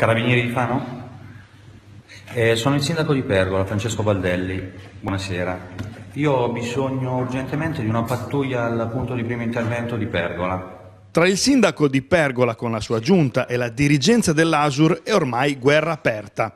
Carabinieri di Fano? Eh, sono il sindaco di Pergola, Francesco Baldelli. Buonasera. Io ho bisogno urgentemente di una pattuglia al punto di primo intervento di Pergola. Tra il sindaco di Pergola con la sua giunta e la dirigenza dell'Asur è ormai guerra aperta.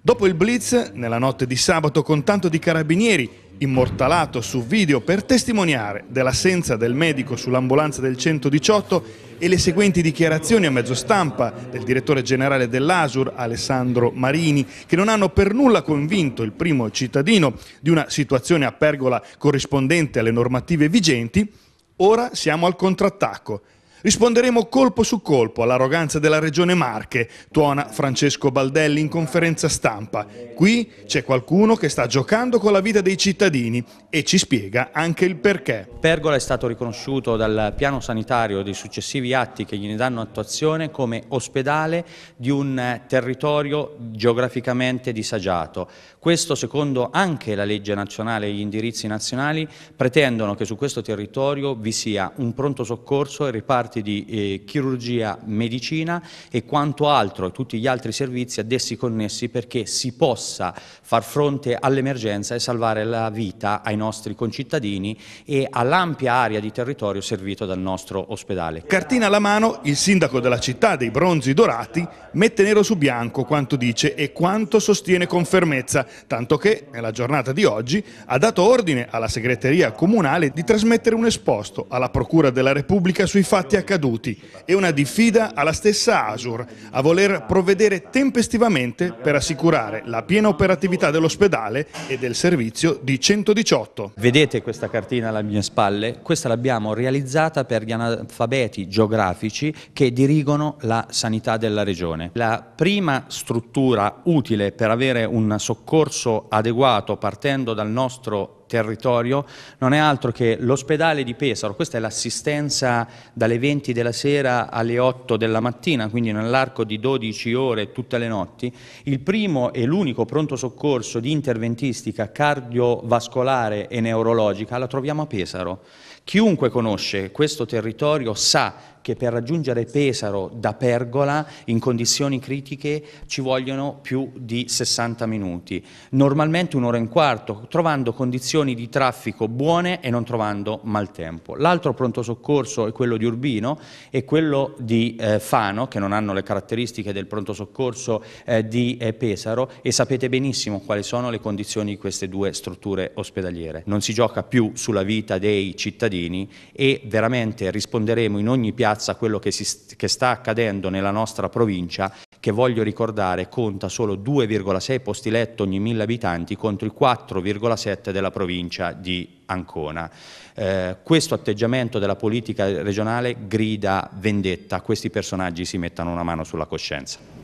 Dopo il blitz, nella notte di sabato, con tanto di carabinieri immortalato su video per testimoniare dell'assenza del medico sull'ambulanza del 118 e le seguenti dichiarazioni a mezzo stampa del direttore generale dell'Asur, Alessandro Marini, che non hanno per nulla convinto il primo cittadino di una situazione a pergola corrispondente alle normative vigenti, ora siamo al contrattacco Risponderemo colpo su colpo all'arroganza della regione Marche, tuona Francesco Baldelli in conferenza stampa. Qui c'è qualcuno che sta giocando con la vita dei cittadini e ci spiega anche il perché. Pergola è stato riconosciuto dal piano sanitario dei successivi atti che gliene danno attuazione come ospedale di un eh, territorio geograficamente disagiato. Questo secondo anche la legge nazionale e gli indirizzi nazionali pretendono che su questo territorio vi sia un pronto soccorso e riparto parte di eh, chirurgia, medicina e quanto altro, tutti gli altri servizi ad essi connessi perché si possa far fronte all'emergenza e salvare la vita ai nostri concittadini e all'ampia area di territorio servito dal nostro ospedale. Cartina alla mano, il sindaco della città dei Bronzi Dorati mette nero su bianco quanto dice e quanto sostiene con fermezza, tanto che nella giornata di oggi ha dato ordine alla segreteria comunale di trasmettere un esposto alla Procura della Repubblica sui fatti a accaduti e una diffida alla stessa Asur a voler provvedere tempestivamente per assicurare la piena operatività dell'ospedale e del servizio di 118. Vedete questa cartina alle mie spalle? Questa l'abbiamo realizzata per gli analfabeti geografici che dirigono la sanità della regione. La prima struttura utile per avere un soccorso adeguato partendo dal nostro territorio non è altro che l'ospedale di Pesaro, questa è l'assistenza dalle 20 della sera alle 8 della mattina, quindi nell'arco di 12 ore tutte le notti, il primo e l'unico pronto soccorso di interventistica cardiovascolare e neurologica la troviamo a Pesaro. Chiunque conosce questo territorio sa che per raggiungere Pesaro da Pergola in condizioni critiche ci vogliono più di 60 minuti, normalmente un'ora e un quarto, trovando condizioni di traffico buone e non trovando maltempo. L'altro pronto soccorso è quello di Urbino e quello di eh, Fano, che non hanno le caratteristiche del pronto soccorso eh, di eh, Pesaro e sapete benissimo quali sono le condizioni di queste due strutture ospedaliere. Non si gioca più sulla vita dei cittadini e veramente risponderemo in ogni piazza piazza quello che, si, che sta accadendo nella nostra provincia, che voglio ricordare conta solo 2,6 posti letto ogni 1000 abitanti contro il 4,7 della provincia di Ancona. Eh, questo atteggiamento della politica regionale grida vendetta, questi personaggi si mettano una mano sulla coscienza.